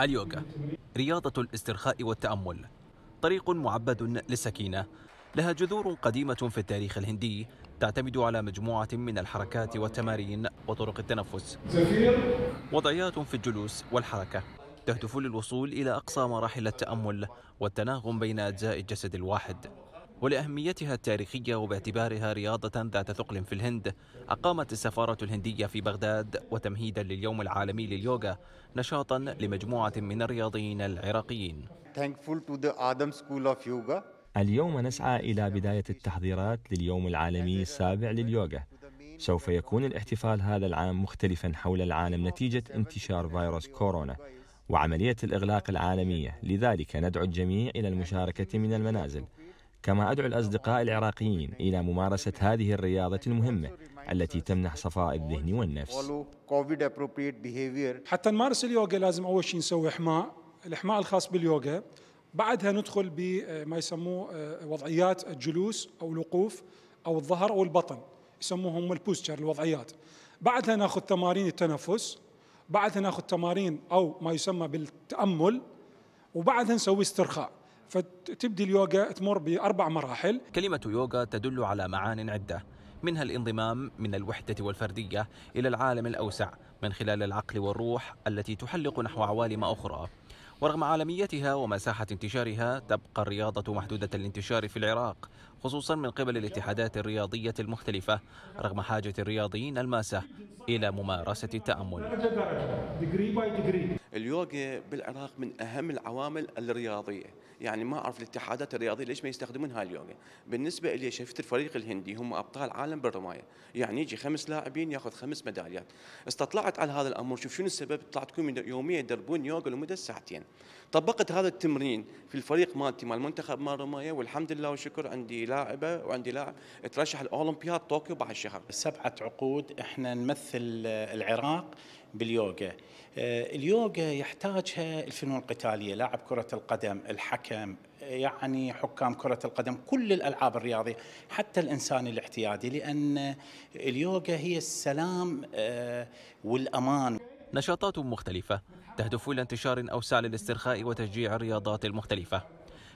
اليوغا رياضة الاسترخاء والتأمل طريق معبد للسكينة لها جذور قديمة في التاريخ الهندي تعتمد على مجموعة من الحركات والتمارين وطرق التنفس وضعيات في الجلوس والحركة تهدف للوصول إلى أقصى مراحل التأمل والتناغم بين أجزاء الجسد الواحد ولأهميتها التاريخية وباعتبارها رياضة ذات ثقل في الهند أقامت السفارة الهندية في بغداد وتمهيدا لليوم العالمي لليوغا نشاطا لمجموعة من الرياضيين العراقيين اليوم نسعى إلى بداية التحضيرات لليوم العالمي السابع لليوغا سوف يكون الاحتفال هذا العام مختلفا حول العالم نتيجة انتشار فيروس كورونا وعملية الإغلاق العالمية لذلك ندعو الجميع إلى المشاركة من المنازل كما أدعو الأصدقاء العراقيين إلى ممارسة هذه الرياضة المهمة التي تمنح صفاء الذهن والنفس حتى نمارس اليوغا لازم أول شيء نسوي إحماء الإحماء الخاص باليوغا بعدها ندخل بما آه، يسموه آه، وضعيات الجلوس أو الوقوف أو الظهر أو البطن يسموهم البوستشر الوضعيات بعدها ناخذ تمارين التنفس بعدها ناخذ تمارين أو ما يسمى بالتأمل وبعدها نسوي استرخاء فتبدي اليوغا تمر بأربع مراحل كلمة يوغا تدل على معان عدة منها الانضمام من الوحدة والفردية إلى العالم الأوسع من خلال العقل والروح التي تحلق نحو عوالم أخرى ورغم عالميتها ومساحة انتشارها تبقى الرياضة محدودة الانتشار في العراق خصوصا من قبل الاتحادات الرياضية المختلفة رغم حاجة الرياضيين الماسة إلى ممارسة التأمل اليوغا بالعراق من أهم العوامل الرياضية يعني ما اعرف الاتحادات الرياضيه ليش ما يستخدمون هاي اليوغا بالنسبه لي شفت الفريق الهندي هم ابطال عالم بالرمايه يعني يجي خمس لاعبين ياخذ خمس ميداليات استطلعت على هذا الامر شوف شنو السبب طلعتكم يوميا يدربون يوغا لمده ساعتين طبقت هذا التمرين في الفريق مالتي مال المنتخب مال رومانيا والحمد لله والشكر عندي لاعبه وعندي لاعب ترشح الاولمبياد طوكيو بعد شهر. سبعه عقود احنا نمثل العراق باليوغا. آه، اليوغا يحتاجها الفنون القتاليه، لاعب كره القدم، الحكم، يعني حكام كرة القدم كل الألعاب الرياضية حتى الإنسان الاعتيادي لأن اليوغا هي السلام آه، والأمان نشاطات مختلفة تهدف إلى انتشار أوسع للاسترخاء وتشجيع الرياضات المختلفة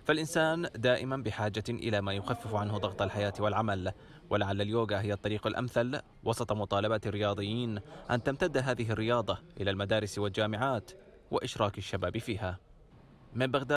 فالإنسان دائما بحاجة إلى ما يخفف عنه ضغط الحياة والعمل ولعل اليوغا هي الطريق الأمثل وسط مطالبة الرياضيين أن تمتد هذه الرياضة إلى المدارس والجامعات وإشراك الشباب فيها من بغداد